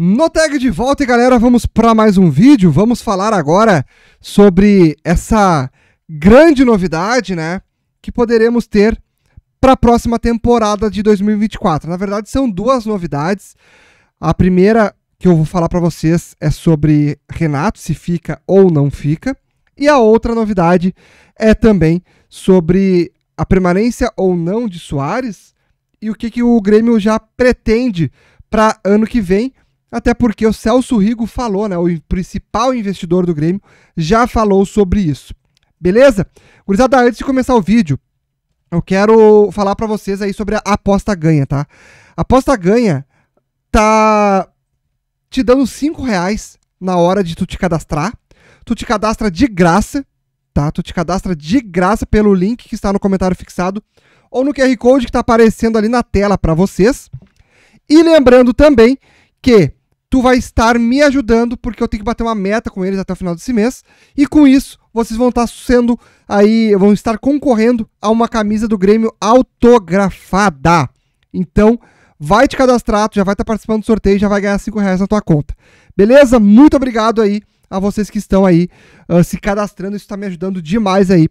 No tag de volta, galera, vamos para mais um vídeo. Vamos falar agora sobre essa grande novidade, né, que poderemos ter para a próxima temporada de 2024. Na verdade, são duas novidades. A primeira que eu vou falar para vocês é sobre Renato se fica ou não fica, e a outra novidade é também sobre a permanência ou não de Soares e o que, que o Grêmio já pretende para ano que vem até porque o Celso Rigo falou, né? O principal investidor do Grêmio já falou sobre isso. Beleza? Gurizada, antes de começar o vídeo, eu quero falar para vocês aí sobre a aposta ganha, tá? A aposta ganha tá te dando 5 reais na hora de tu te cadastrar. Tu te cadastra de graça, tá? Tu te cadastra de graça pelo link que está no comentário fixado ou no QR Code que está aparecendo ali na tela para vocês. E lembrando também que tu vai estar me ajudando, porque eu tenho que bater uma meta com eles até o final desse mês. E com isso, vocês vão estar sendo aí, vão estar concorrendo a uma camisa do Grêmio autografada. Então, vai te cadastrar, tu já vai estar participando do sorteio já vai ganhar 5 reais na tua conta. Beleza? Muito obrigado aí a vocês que estão aí uh, se cadastrando, isso está me ajudando demais aí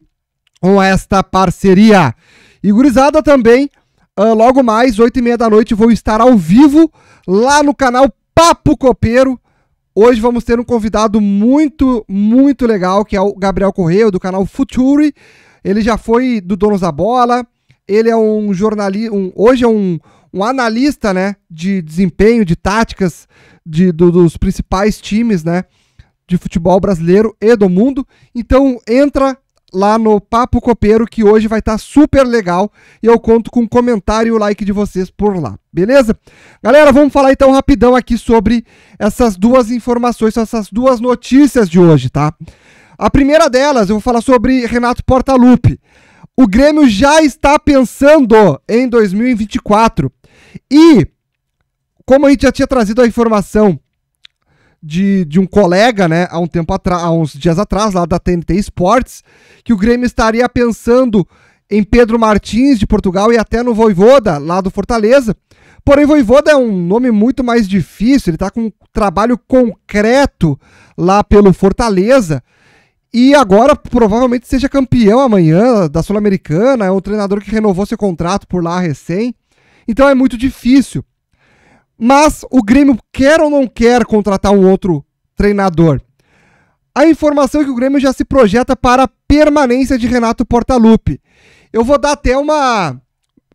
com esta parceria. E gurizada também, uh, logo mais, 8 e meia da noite, vou estar ao vivo lá no canal Papo Copeiro. Hoje vamos ter um convidado muito, muito legal, que é o Gabriel Correia, do canal Futuri. Ele já foi do Donos da Bola, ele é um jornalista, um, hoje é um, um analista, né, de desempenho, de táticas de, do, dos principais times, né, de futebol brasileiro e do mundo. Então entra lá no Papo Copeiro, que hoje vai estar tá super legal. E eu conto com um comentário e o like de vocês por lá, beleza? Galera, vamos falar então rapidão aqui sobre essas duas informações, essas duas notícias de hoje, tá? A primeira delas, eu vou falar sobre Renato Portaluppi. O Grêmio já está pensando em 2024. E, como a gente já tinha trazido a informação de, de um colega, né, há um tempo atrás, há uns dias atrás, lá da TNT Sports, que o Grêmio estaria pensando em Pedro Martins de Portugal e até no Voivoda, lá do Fortaleza. Porém, Voivoda é um nome muito mais difícil, ele está com um trabalho concreto lá pelo Fortaleza. E agora provavelmente seja campeão amanhã da Sul-Americana, é um treinador que renovou seu contrato por lá recém. Então é muito difícil. Mas o Grêmio quer ou não quer contratar um outro treinador? A informação é que o Grêmio já se projeta para a permanência de Renato Portaluppi. Eu vou dar até uma.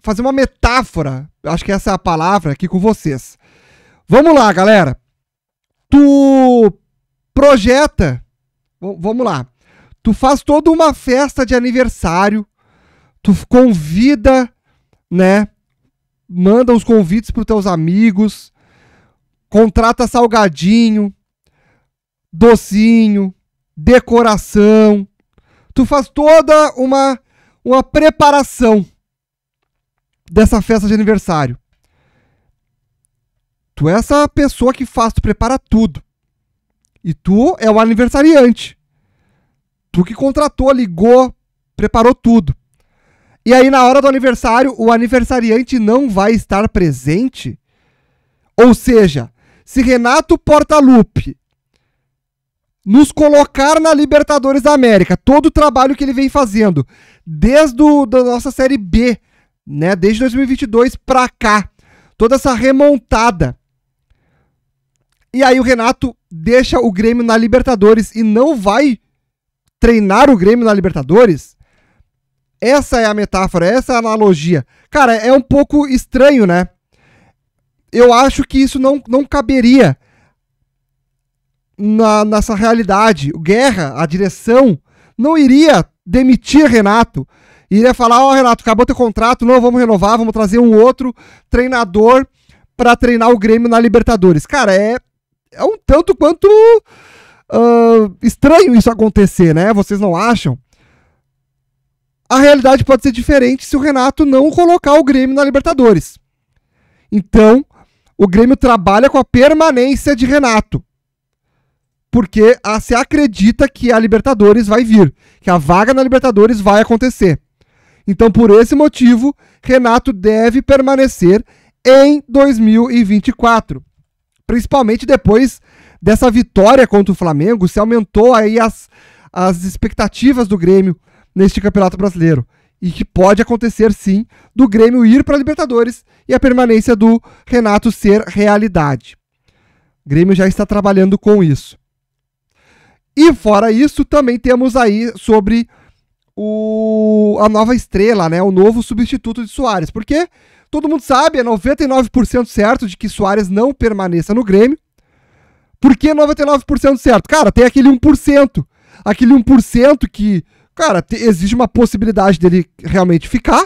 fazer uma metáfora, acho que essa é a palavra aqui com vocês. Vamos lá, galera. Tu projeta. Vamos lá. Tu faz toda uma festa de aniversário. Tu convida, né? manda os convites para os teus amigos, contrata salgadinho, docinho, decoração. Tu faz toda uma uma preparação dessa festa de aniversário. Tu é essa pessoa que faz, tu prepara tudo. E tu é o aniversariante. Tu que contratou, ligou, preparou tudo. E aí, na hora do aniversário, o aniversariante não vai estar presente? Ou seja, se Renato Portaluppi nos colocar na Libertadores da América, todo o trabalho que ele vem fazendo, desde a da nossa Série B, né, desde 2022 pra cá, toda essa remontada. E aí o Renato deixa o Grêmio na Libertadores e não vai treinar o Grêmio na Libertadores? Essa é a metáfora, essa é a analogia. Cara, é um pouco estranho, né? Eu acho que isso não, não caberia na nossa realidade. O Guerra, a direção, não iria demitir Renato. Iria falar: Ó, oh, Renato, acabou teu contrato, não, vamos renovar, vamos trazer um outro treinador para treinar o Grêmio na Libertadores. Cara, é, é um tanto quanto uh, estranho isso acontecer, né? Vocês não acham? a realidade pode ser diferente se o Renato não colocar o Grêmio na Libertadores. Então, o Grêmio trabalha com a permanência de Renato. Porque a, se acredita que a Libertadores vai vir, que a vaga na Libertadores vai acontecer. Então, por esse motivo, Renato deve permanecer em 2024. Principalmente depois dessa vitória contra o Flamengo, se aumentou aí as, as expectativas do Grêmio neste Campeonato Brasileiro. E que pode acontecer sim do Grêmio ir para a Libertadores e a permanência do Renato ser realidade. O Grêmio já está trabalhando com isso. E fora isso, também temos aí sobre o, a nova estrela, né? O novo substituto de Soares. Porque todo mundo sabe, é 99% certo de que Soares não permaneça no Grêmio. Por que 99% certo? Cara, tem aquele 1%. Aquele 1% que cara, existe uma possibilidade dele realmente ficar,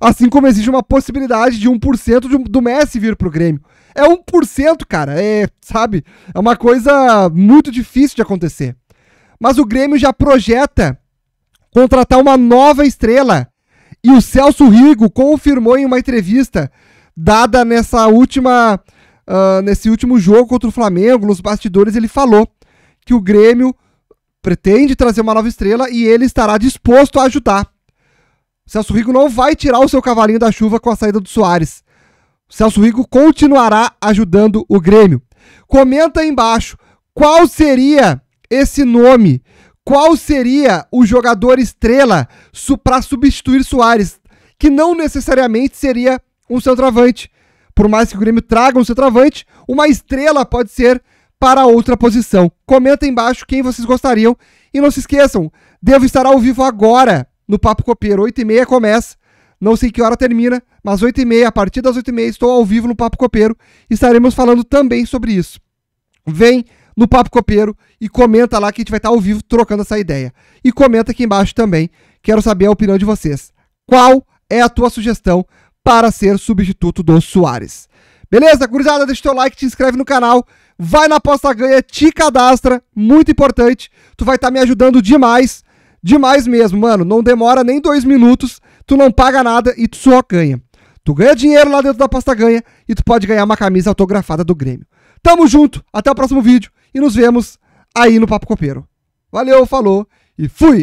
assim como existe uma possibilidade de 1% de, do Messi vir pro Grêmio. É 1%, cara, é, sabe? É uma coisa muito difícil de acontecer. Mas o Grêmio já projeta contratar uma nova estrela. E o Celso Rigo confirmou em uma entrevista dada nessa última uh, nesse último jogo contra o Flamengo, nos bastidores, ele falou que o Grêmio pretende trazer uma nova estrela e ele estará disposto a ajudar. O Celso Rigo não vai tirar o seu cavalinho da chuva com a saída do Soares. O Celso Rigo continuará ajudando o Grêmio. Comenta aí embaixo qual seria esse nome, qual seria o jogador estrela para substituir Soares, que não necessariamente seria um centroavante. Por mais que o Grêmio traga um centroavante, uma estrela pode ser para outra posição. Comenta embaixo quem vocês gostariam. E não se esqueçam, devo estar ao vivo agora no Papo Copeiro. 8h30 começa. Não sei que hora termina, mas 8h30, a partir das 8h30, estou ao vivo no Papo Copeiro. Estaremos falando também sobre isso. Vem no Papo Copeiro e comenta lá que a gente vai estar ao vivo trocando essa ideia. E comenta aqui embaixo também. Quero saber a opinião de vocês. Qual é a tua sugestão para ser substituto do Soares? Beleza? Gurizada, deixa o teu like, te inscreve no canal vai na aposta ganha, te cadastra, muito importante. Tu vai estar tá me ajudando demais, demais mesmo, mano. Não demora nem dois minutos, tu não paga nada e tu só ganha. Tu ganha dinheiro lá dentro da aposta ganha e tu pode ganhar uma camisa autografada do Grêmio. Tamo junto, até o próximo vídeo e nos vemos aí no Papo Copeiro. Valeu, falou e fui!